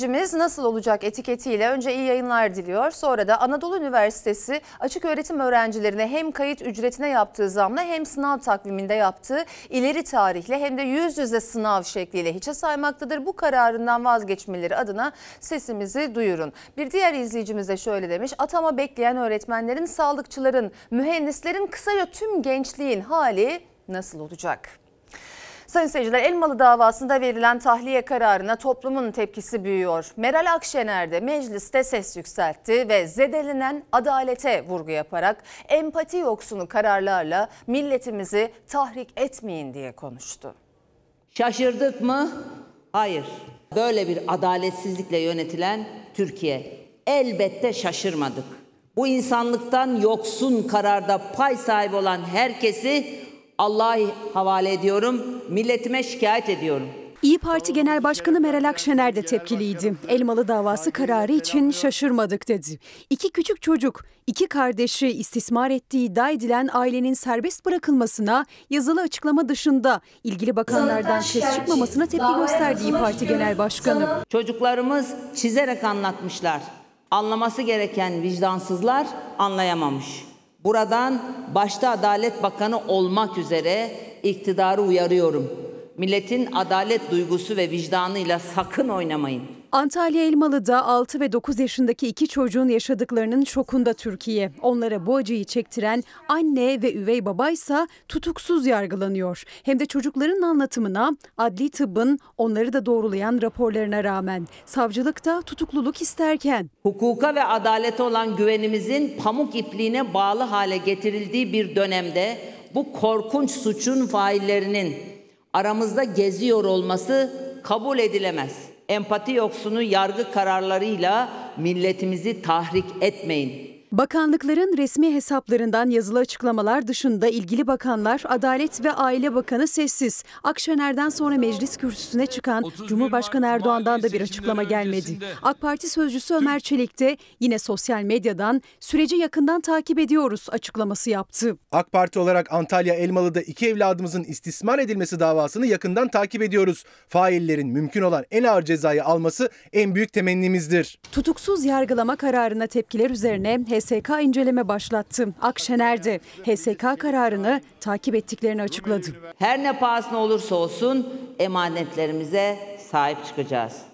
Öğrencimiz nasıl olacak etiketiyle önce iyi yayınlar diliyor. Sonra da Anadolu Üniversitesi açık öğretim öğrencilerine hem kayıt ücretine yaptığı zamla hem sınav takviminde yaptığı ileri tarihle hem de yüz yüze sınav şekliyle hiçe saymaktadır. Bu kararından vazgeçmeleri adına sesimizi duyurun. Bir diğer izleyicimiz de şöyle demiş. Atama bekleyen öğretmenlerin, sağlıkçıların, mühendislerin kısaca tüm gençliğin hali nasıl olacak? Sayın seyirciler Elmalı davasında verilen tahliye kararına toplumun tepkisi büyüyor. Meral Akşener de mecliste ses yükseltti ve zedelenen adalete vurgu yaparak empati yoksunu kararlarla milletimizi tahrik etmeyin diye konuştu. Şaşırdık mı? Hayır. Böyle bir adaletsizlikle yönetilen Türkiye elbette şaşırmadık. Bu insanlıktan yoksun kararda pay sahibi olan herkesi Allah'a havale ediyorum milletime şikayet ediyorum. İyi Parti Genel Başkanı Meral Akşener de tepkiliydi. Elmalı davası kararı için şaşırmadık dedi. İki küçük çocuk, iki kardeşi istismar ettiği iddia edilen ailenin serbest bırakılmasına yazılı açıklama dışında ilgili bakanlardan ses çıkmamasına tepki gösterdi İyi Parti Genel Başkanı. Çocuklarımız çizerek anlatmışlar. Anlaması gereken vicdansızlar anlayamamış. Buradan başta Adalet Bakanı olmak üzere iktidarı uyarıyorum. Milletin adalet duygusu ve vicdanıyla sakın oynamayın. Antalya Elmalı'da 6 ve 9 yaşındaki iki çocuğun yaşadıklarının şokunda Türkiye. Onlara bu acıyı çektiren anne ve üvey babaysa tutuksuz yargılanıyor. Hem de çocukların anlatımına adli tıbbın onları da doğrulayan raporlarına rağmen savcılıkta tutukluluk isterken. Hukuka ve adalete olan güvenimizin pamuk ipliğine bağlı hale getirildiği bir dönemde bu korkunç suçun faillerinin aramızda geziyor olması kabul edilemez. Empati yoksunu yargı kararlarıyla milletimizi tahrik etmeyin. Bakanlıkların resmi hesaplarından yazılı açıklamalar dışında ilgili bakanlar Adalet ve Aile Bakanı sessiz. Akşener'den sonra meclis kürsüsüne çıkan Cumhurbaşkanı Erdoğan'dan da bir açıklama gelmedi. AK Parti sözcüsü Ömer Çelik de yine sosyal medyadan süreci yakından takip ediyoruz açıklaması yaptı. AK Parti olarak Antalya Elmalı'da iki evladımızın istismar edilmesi davasını yakından takip ediyoruz. Faillerin mümkün olan en ağır cezayı alması en büyük temennimizdir. Tutuksuz yargılama kararına tepkiler üzerine HES HSK inceleme başlattı. Akşener de HSK kararını takip ettiklerini açıkladı. Her ne pahasına olursa olsun emanetlerimize sahip çıkacağız.